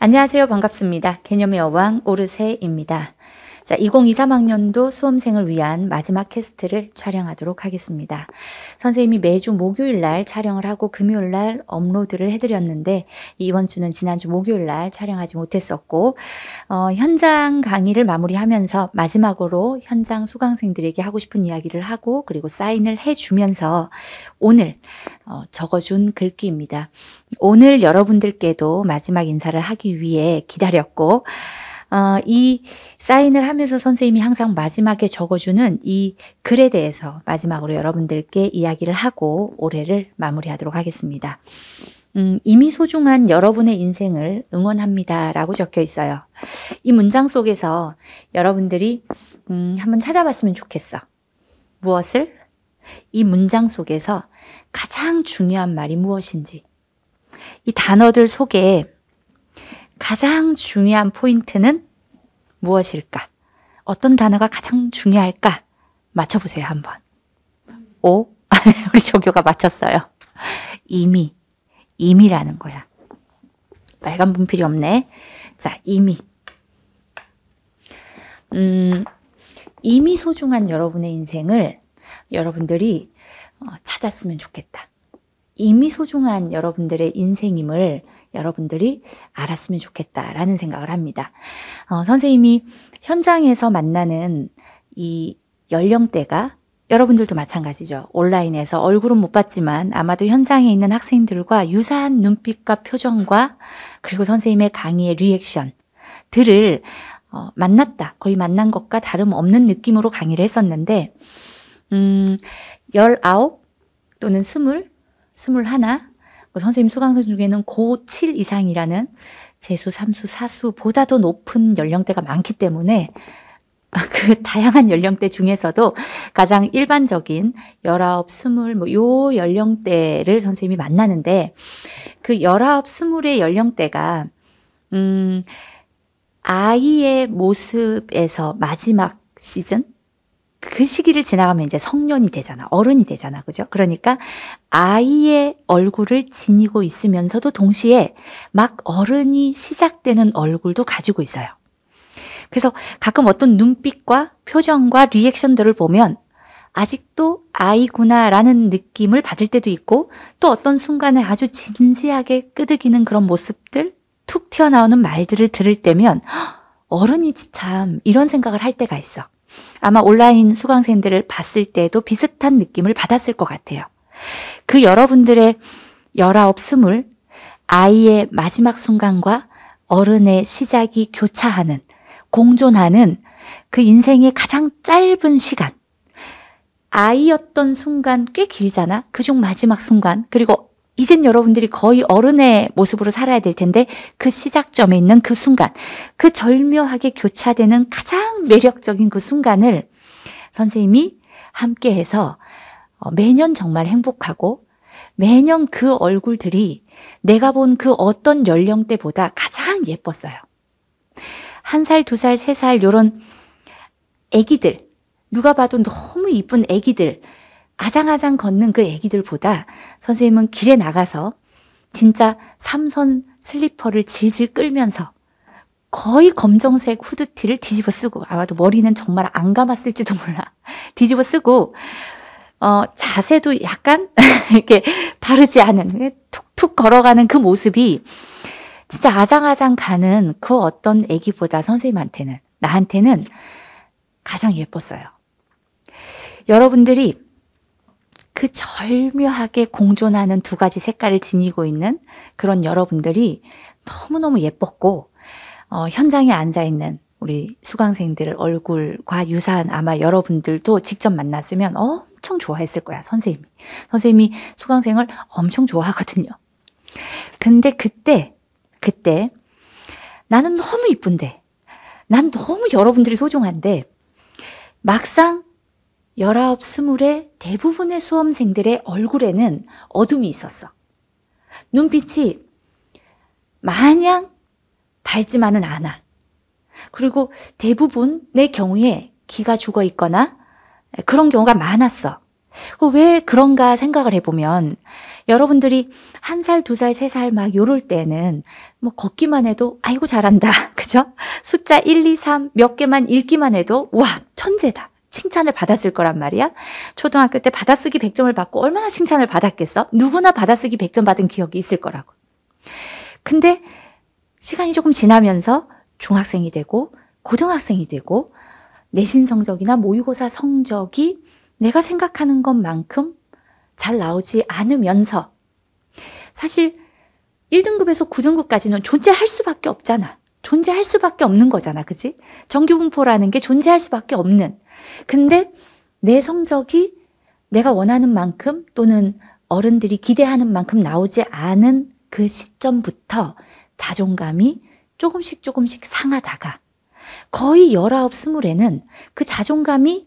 안녕하세요. 반갑습니다. 개념의 어왕 오르세입니다. 자, 2023학년도 수험생을 위한 마지막 캐스트를 촬영하도록 하겠습니다. 선생님이 매주 목요일 날 촬영을 하고 금요일 날 업로드를 해드렸는데 이번 주는 지난주 목요일 날 촬영하지 못했었고 어, 현장 강의를 마무리하면서 마지막으로 현장 수강생들에게 하고 싶은 이야기를 하고 그리고 사인을 해주면서 오늘 어, 적어준 글귀입니다. 오늘 여러분들께도 마지막 인사를 하기 위해 기다렸고 어, 이 사인을 하면서 선생님이 항상 마지막에 적어주는 이 글에 대해서 마지막으로 여러분들께 이야기를 하고 올해를 마무리하도록 하겠습니다. 음, 이미 소중한 여러분의 인생을 응원합니다. 라고 적혀 있어요. 이 문장 속에서 여러분들이 음, 한번 찾아봤으면 좋겠어. 무엇을? 이 문장 속에서 가장 중요한 말이 무엇인지. 이 단어들 속에 가장 중요한 포인트는 무엇일까? 어떤 단어가 가장 중요할까? 맞춰보세요, 한번. 오, 우리 조교가 맞췄어요. 이미, 이미라는 거야. 빨간 분필이 없네. 자, 이미. 음, 이미 소중한 여러분의 인생을 여러분들이 어, 찾았으면 좋겠다. 이미 소중한 여러분들의 인생임을 여러분들이 알았으면 좋겠다라는 생각을 합니다. 어, 선생님이 현장에서 만나는 이 연령대가 여러분들도 마찬가지죠. 온라인에서 얼굴은 못 봤지만 아마도 현장에 있는 학생들과 유사한 눈빛과 표정과 그리고 선생님의 강의의 리액션들을 어, 만났다. 거의 만난 것과 다름없는 느낌으로 강의를 했었는데, 음, 19 또는 20, 21, 뭐 선생님 수강생 중에는 고7 이상이라는 재수, 삼수, 사수보다 더 높은 연령대가 많기 때문에 그 다양한 연령대 중에서도 가장 일반적인 19, 20, 뭐요 연령대를 선생님이 만나는데 그 19, 20의 연령대가 음 아이의 모습에서 마지막 시즌 그 시기를 지나가면 이제 성년이 되잖아. 어른이 되잖아. 그죠? 그러니까 아이의 얼굴을 지니고 있으면서도 동시에 막 어른이 시작되는 얼굴도 가지고 있어요. 그래서 가끔 어떤 눈빛과 표정과 리액션들을 보면 아직도 아이구나라는 느낌을 받을 때도 있고 또 어떤 순간에 아주 진지하게 끄덕이는 그런 모습들, 툭 튀어나오는 말들을 들을 때면 어른이 참 이런 생각을 할 때가 있어. 아마 온라인 수강생들을 봤을 때도 비슷한 느낌을 받았을 것 같아요. 그 여러분들의 열아홉, 스물, 아이의 마지막 순간과 어른의 시작이 교차하는, 공존하는 그 인생의 가장 짧은 시간. 아이였던 순간 꽤 길잖아? 그중 마지막 순간. 그리고 이젠 여러분들이 거의 어른의 모습으로 살아야 될 텐데 그 시작점에 있는 그 순간, 그 절묘하게 교차되는 가장 매력적인 그 순간을 선생님이 함께해서 어, 매년 정말 행복하고 매년 그 얼굴들이 내가 본 그 어떤 연령대보다 가장 예뻤어요. 한 살, 두 살, 세 살, 요런 애기들. 누가 봐도 너무 이쁜 애기들. 아장아장 걷는 그 애기들보다 선생님은 길에 나가서 진짜 삼선 슬리퍼를 질질 끌면서 거의 검정색 후드티를 뒤집어 쓰고 아마도 머리는 정말 안 감았을지도 몰라 뒤집어 쓰고 어 자세도 약간 이렇게 바르지 않은 툭툭 걸어가는 그 모습이 진짜 아장아장 가는 그 어떤 애기보다 선생님한테는 나한테는 가장 예뻤어요. 여러분들이 그 절묘하게 공존하는 두 가지 색깔을 지니고 있는 그런 여러분들이 너무너무 예뻤고, 어, 현장에 앉아있는 우리 수강생들 얼굴과 유사한 아마 여러분들도 직접 만났으면 엄청 좋아했을 거야, 선생님이. 선생님이 수강생을 엄청 좋아하거든요. 근데 그때, 그때 나는 너무 이쁜데, 난 너무 여러분들이 소중한데, 막상 열아홉, 스물의 대부분의 수험생들의 얼굴에는 어둠이 있었어. 눈빛이 마냥 밝지만은 않아. 그리고 대부분 내 경우에 기가 죽어 있거나 그런 경우가 많았어. 그 왜 그런가 생각을 해보면 여러분들이 한 살, 두 살, 세 살 막 요럴 때는 뭐 걷기만 해도 아이고 잘한다. 그죠? 숫자 1, 2, 3 몇 개만 읽기만 해도 와, 천재다. 칭찬을 받았을 거란 말이야. 초등학교 때 받아쓰기 100점을 받고 얼마나 칭찬을 받았겠어? 누구나 받아쓰기 100점 받은 기억이 있을 거라고. 근데 시간이 조금 지나면서 중학생이 되고 고등학생이 되고 내신 성적이나 모의고사 성적이 내가 생각하는 것만큼 잘 나오지 않으면서 사실 1등급에서 9등급까지는 존재할 수밖에 없잖아. 존재할 수밖에 없는 거잖아. 그지? 정규분포라는 게 존재할 수밖에 없는 근데 내 성적이 내가 원하는 만큼 또는 어른들이 기대하는 만큼 나오지 않은 그 시점부터 자존감이 조금씩 조금씩 상하다가 거의 19, 20에는 그 자존감이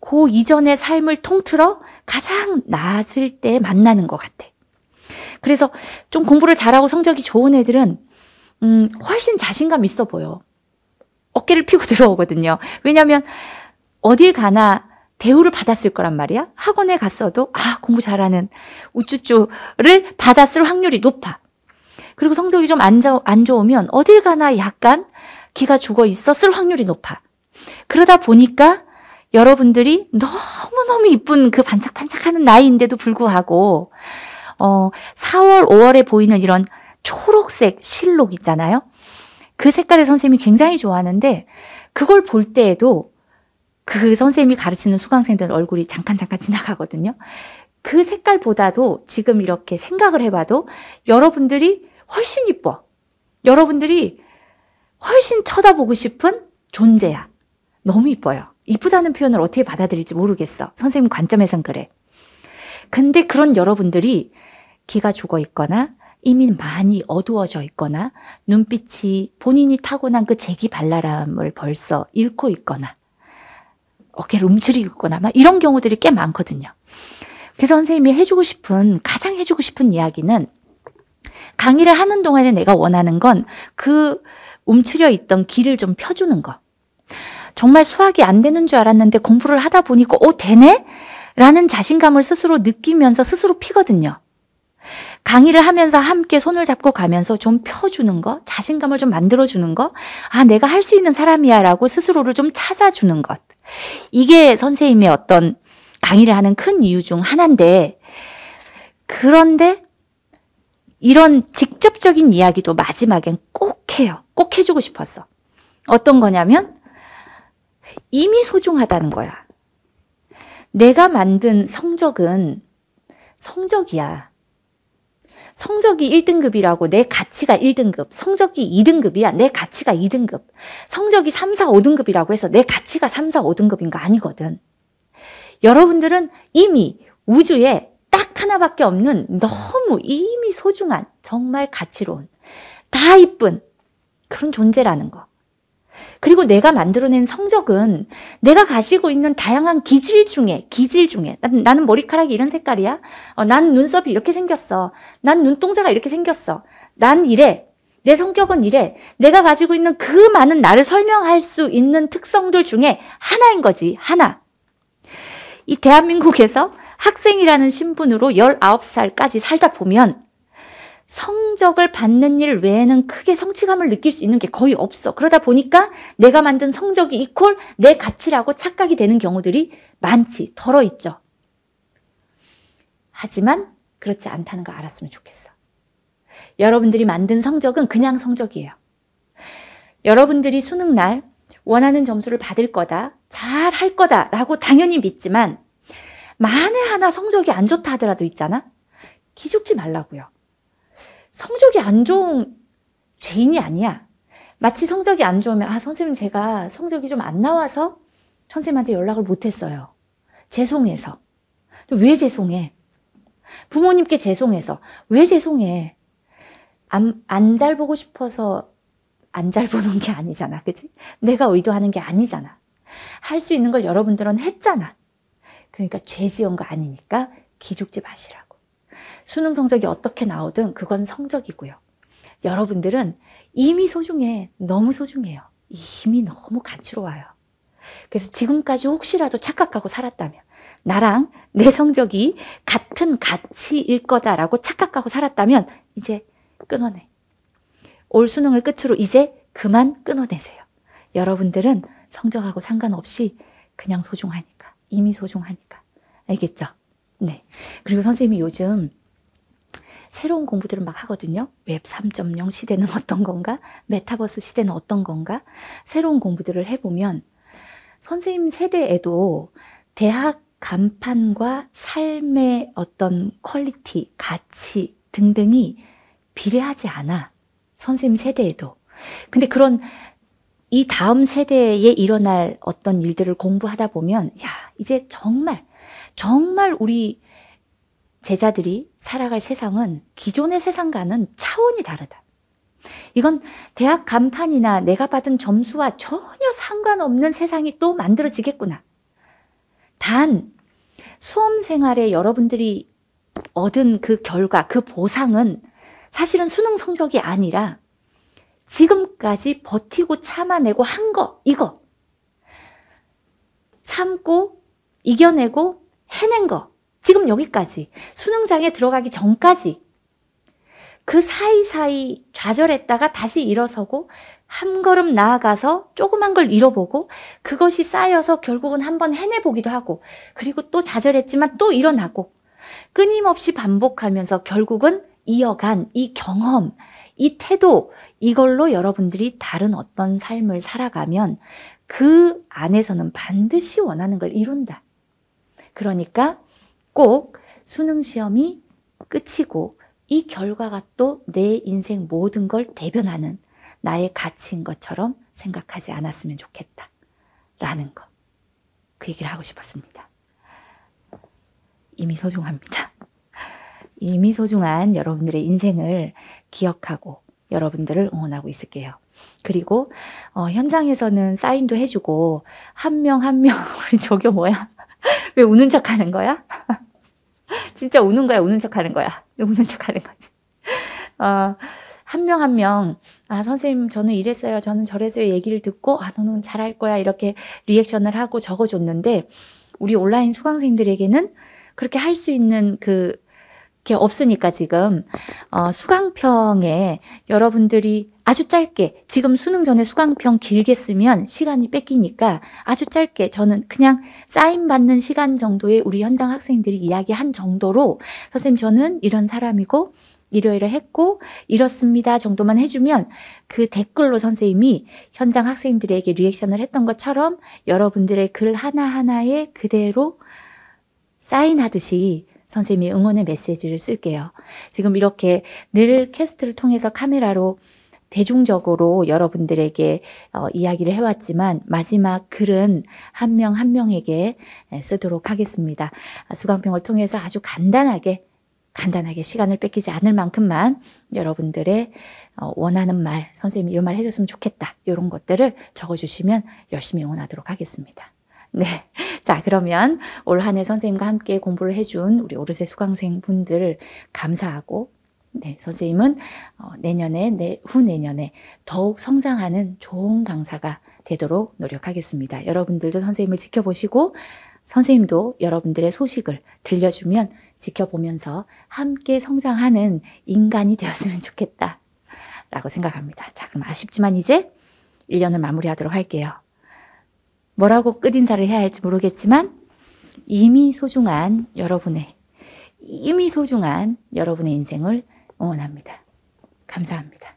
고 이전의 삶을 통틀어 가장 낮을 때 만나는 것 같아. 그래서 좀 공부를 잘하고 성적이 좋은 애들은 음, 훨씬 자신감 있어 보여. 어깨를 피고 들어오거든요. 왜냐면 어딜 가나 대우를 받았을 거란 말이야. 학원에 갔어도 아 공부 잘하는 우쭈쭈를 받았을 확률이 높아. 그리고 성적이 좀안안 좋으면 어딜 가나 약간 기가 죽어 있었을 확률이 높아. 그러다 보니까 여러분들이 너무너무 이쁜 그 반짝반짝하는 나이인데도 불구하고 어 4월 5월에 보이는 이런 초록색 실록 있잖아요. 그 색깔을 선생님이 굉장히 좋아하는데 그걸 볼 때에도 그 선생님이 가르치는 수강생들 얼굴이 잠깐 잠깐 지나가거든요. 그 색깔보다도 지금 이렇게 생각을 해봐도 여러분들이 훨씬 이뻐. 여러분들이 훨씬 쳐다보고 싶은 존재야. 너무 이뻐요. 이쁘다는 표현을 어떻게 받아들일지 모르겠어. 선생님 관점에선 그래. 근데 그런 여러분들이 기가 죽어 있거나 이미 많이 어두워져 있거나 눈빛이 본인이 타고난 그 재기발랄함을 벌써 잃고 있거나 어깨를 움츠리거나 막 이런 경우들이 꽤 많거든요. 그래서 선생님이 해주고 싶은 가장 해주고 싶은 이야기는 강의를 하는 동안에 내가 원하는 건 그 움츠려 있던 길을 좀 펴주는 거. 정말 수학이 안 되는 줄 알았는데 공부를 하다 보니까 어 되네? 라는 자신감을 스스로 느끼면서 스스로 피거든요. 강의를 하면서 함께 손을 잡고 가면서 좀 펴주는 거, 자신감을 좀 만들어주는 거, 아, 내가 할 수 있는 사람이야 라고 스스로를 좀 찾아주는 것. 이게 선생님의 어떤 강의를 하는 큰 이유 중 하나인데, 그런데 이런 직접적인 이야기도 마지막엔 꼭 해요. 꼭 해주고 싶었어. 어떤 거냐면, 이미 소중하다는 거야. 내가 만든 성적은 성적이야. 성적이 1등급이라고 내 가치가 1등급, 성적이 2등급이야 내 가치가 2등급, 성적이 3, 4, 5등급이라고 해서 내 가치가 3, 4, 5등급인가 아니거든. 여러분들은 이미 우주에 딱 하나밖에 없는 너무 이미 소중한 정말 가치로운 다 이쁜 그런 존재라는 거. 그리고 내가 만들어낸 성적은 내가 가지고 있는 다양한 기질 중에 기질 중에 나, 는 머리카락이 이런 색깔이야 어, 난 눈썹이 이렇게 생겼어 난 눈동자가 이렇게 생겼어 난 이래 내 성격은 이래 내가 가지고 있는 그 많은 나를 설명할 수 있는 특성들 중에 하나인 거지 하나 이 대한민국에서 학생이라는 신분으로 19살까지 살다 보면 성적을 받는 일 외에는 크게 성취감을 느낄 수 있는 게 거의 없어. 그러다 보니까 내가 만든 성적이 이퀄 내 가치라고 착각이 되는 경우들이 많지, 덜어 있죠. 하지만 그렇지 않다는 걸 알았으면 좋겠어. 여러분들이 만든 성적은 그냥 성적이에요. 여러분들이 수능 날 원하는 점수를 받을 거다, 잘 할 거다라고 당연히 믿지만 만에 하나 성적이 안 좋다 하더라도 있잖아. 기죽지 말라고요. 성적이 안 좋은 죄인이 아니야. 마치 성적이 안 좋으면 아 선생님 제가 성적이 좀 안 나와서 선생님한테 연락을 못했어요. 죄송해서. 왜 죄송해? 부모님께 죄송해서. 왜 죄송해? 안, 안 잘 보고 싶어서 안 잘 보는 게 아니잖아. 그치? 내가 의도하는 게 아니잖아. 할 수 있는 걸 여러분들은 했잖아. 그러니까 죄 지은 거 아니니까 기죽지 마시라 수능 성적이 어떻게 나오든 그건 성적이고요. 여러분들은 이미 소중해. 너무 소중해요. 이미 너무 가치로워요 그래서 지금까지 혹시라도 착각하고 살았다면 나랑 내 성적이 같은 가치일 거다라고 착각하고 살았다면 이제 끊어내. 올 수능을 끝으로 이제 그만 끊어내세요. 여러분들은 성적하고 상관없이 그냥 소중하니까. 이미 소중하니까. 알겠죠? 네. 그리고 선생님이 요즘 새로운 공부들을 막 하거든요. 웹 3.0 시대는 어떤 건가? 메타버스 시대는 어떤 건가? 새로운 공부들을 해보면 선생님 세대에도 대학 간판과 삶의 어떤 퀄리티, 가치 등등이 비례하지 않아. 선생님 세대에도. 근데 그런 이 다음 세대에 일어날 어떤 일들을 공부하다 보면, 야, 이제 정말, 정말 우리 제자들이 살아갈 세상은 기존의 세상과는 차원이 다르다. 이건 대학 간판이나 내가 받은 점수와 전혀 상관없는 세상이 또 만들어지겠구나. 단, 수험 생활에 여러분들이 얻은 그 결과, 그 보상은 사실은 수능 성적이 아니라 지금까지 버티고 참아내고 한 거, 이거. 참고, 이겨내고, 해낸 거. 지금 여기까지 수능장에 들어가기 전까지 그 사이사이 좌절했다가 다시 일어서고 한 걸음 나아가서 조그만 걸 잃어보고 그것이 쌓여서 결국은 한번 해내보기도 하고 그리고 또 좌절했지만 또 일어나고 끊임없이 반복하면서 결국은 이어간 이 경험, 이 태도, 이걸로 여러분들이 다른 어떤 삶을 살아가면 그 안에서는 반드시 원하는 걸 이룬다. 그러니까 꼭 수능 시험이 끝이고 이 결과가 또 내 인생 모든 걸 대변하는 나의 가치인 것처럼 생각하지 않았으면 좋겠다. 라는 것. 그 얘기를 하고 싶었습니다. 이미 소중합니다. 이미 소중한 여러분들의 인생을 기억하고 여러분들을 응원하고 있을게요. 그리고 어, 현장에서는 사인도 해주고 한 명 한명 한 명, 우리 저게 뭐야? 왜 우는 척하는 거야? 진짜 우는 거야, 우는 척 하는 거야. 우는 척 하는 거지. 어, 한 명 한 명, 아, 선생님, 저는 이랬어요. 저는 저랬어요. 얘기를 듣고, 아, 너는 잘할 거야. 이렇게 리액션을 하고 적어줬는데, 우리 온라인 수강생들에게는 그렇게 할 수 있는 그 이렇게 없으니까 지금 어, 수강평에 여러분들이 아주 짧게 지금 수능 전에 수강평 길게 쓰면 시간이 뺏기니까 아주 짧게 저는 그냥 사인 받는 시간 정도의 우리 현장 학생들이 이야기한 정도로 선생님 저는 이런 사람이고 이러이러 했고 이렇습니다 정도만 해주면 그 댓글로 선생님이 현장 학생들에게 리액션을 했던 것처럼 여러분들의 글 하나하나에 그대로 사인하듯이 선생님이 응원의 메시지를 쓸게요. 지금 이렇게 늘 캐스트를 통해서 카메라로 대중적으로 여러분들에게 어, 이야기를 해왔지만 마지막 글은 한 명한 한 명에게 쓰도록 하겠습니다. 아, 수강평을 통해서 아주 간단하게 간단하게 시간을 뺏기지 않을 만큼만 여러분들의 어, 원하는 말, 선생님이 이런 말 해줬으면 좋겠다 이런 것들을 적어주시면 열심히 응원하도록 하겠습니다. 네. 자, 그러면 올 한 해 선생님과 함께 공부를 해준 우리 오르세 수강생 분들 감사하고, 네, 선생님은 어, 내년에, 내, 후내년에 더욱 성장하는 좋은 강사가 되도록 노력하겠습니다. 여러분들도 선생님을 지켜보시고, 선생님도 여러분들의 소식을 들려주면 지켜보면서 함께 성장하는 인간이 되었으면 좋겠다. 라고 생각합니다. 자, 그럼 아쉽지만 이제 1년을 마무리하도록 할게요. 뭐라고 끝인사를 해야 할지 모르겠지만 이미 소중한 여러분의 이미 소중한 여러분의 인생을 응원합니다. 감사합니다.